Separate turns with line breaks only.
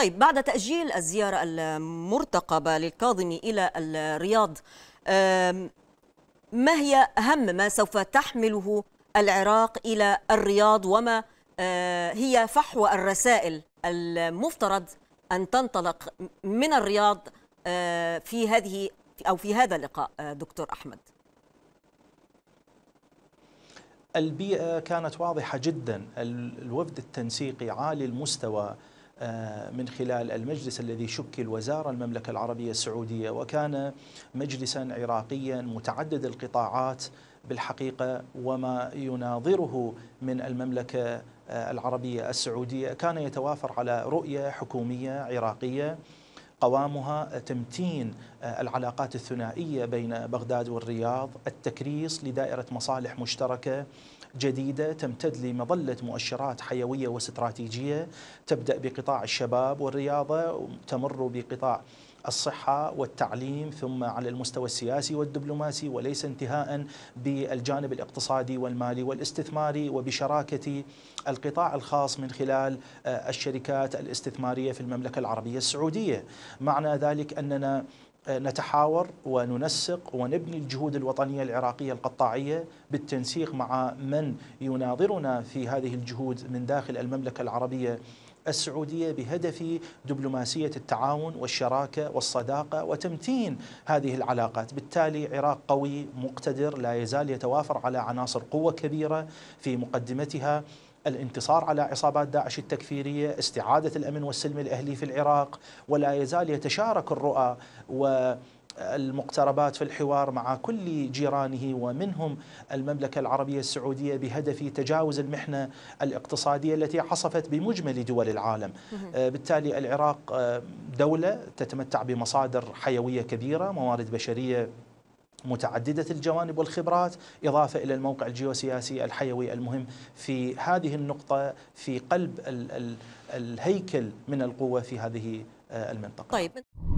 طيب بعد تأجيل الزيارة المرتقبة للكاظمي إلى الرياض ما هي أهم ما سوف تحمله العراق إلى الرياض وما آه، هي فحوى الرسائل المفترض أن تنطلق من الرياض آه، في هذه أو في هذا اللقاء آه، دكتور أحمد
البيئة كانت واضحة جدا الوفد التنسيقي عالي المستوى آه، من خلال المجلس الذي شكل وزار المملكة العربية السعودية وكان مجلسا عراقيا متعدد القطاعات بالحقيقة وما يناظره من المملكة آه، العربية السعودية كان يتوافر على رؤية حكومية عراقية قوامها آه، تمتين آه، العلاقات الثنائيه بين بغداد والرياض، التكريس لدائره مصالح مشتركه جديده تمتد لمظله مؤشرات حيويه واستراتيجيه تبدا بقطاع الشباب والرياضه تمر بقطاع الصحة والتعليم ثم على المستوى السياسي والدبلوماسي وليس انتهاء بالجانب الاقتصادي والمالي والاستثماري وبشراكة القطاع الخاص من خلال آه، الشركات الاستثمارية في المملكة العربية السعودية معنى ذلك أننا آه، نتحاور وننسق ونبني الجهود الوطنية العراقية القطاعية بالتنسيق مع من يناظرنا في هذه الجهود من داخل المملكة العربية السعودية بهدف دبلوماسية التعاون والشراكة والصداقة وتمتين هذه العلاقات بالتالي عراق قوي مقتدر لا يزال يتوافر على عناصر قوة كبيرة في مقدمتها الانتصار على عصابات داعش التكفيرية استعادة الأمن والسلم الأهلي في العراق ولا يزال يتشارك الرؤى و المقتربات في الحوار مع كل جيرانه ومنهم المملكة العربية السعودية بهدف تجاوز المحنة الاقتصادية التي عصفت بمجمل دول العالم آه، بالتالي العراق آه، دولة تتمتع بمصادر حيوية كبيرة موارد بشرية متعددة الجوانب والخبرات إضافة إلى الموقع الجيوسياسي الحيوي المهم في هذه النقطة في قلب الهيكل من القوة في هذه آه، المنطقة طيب.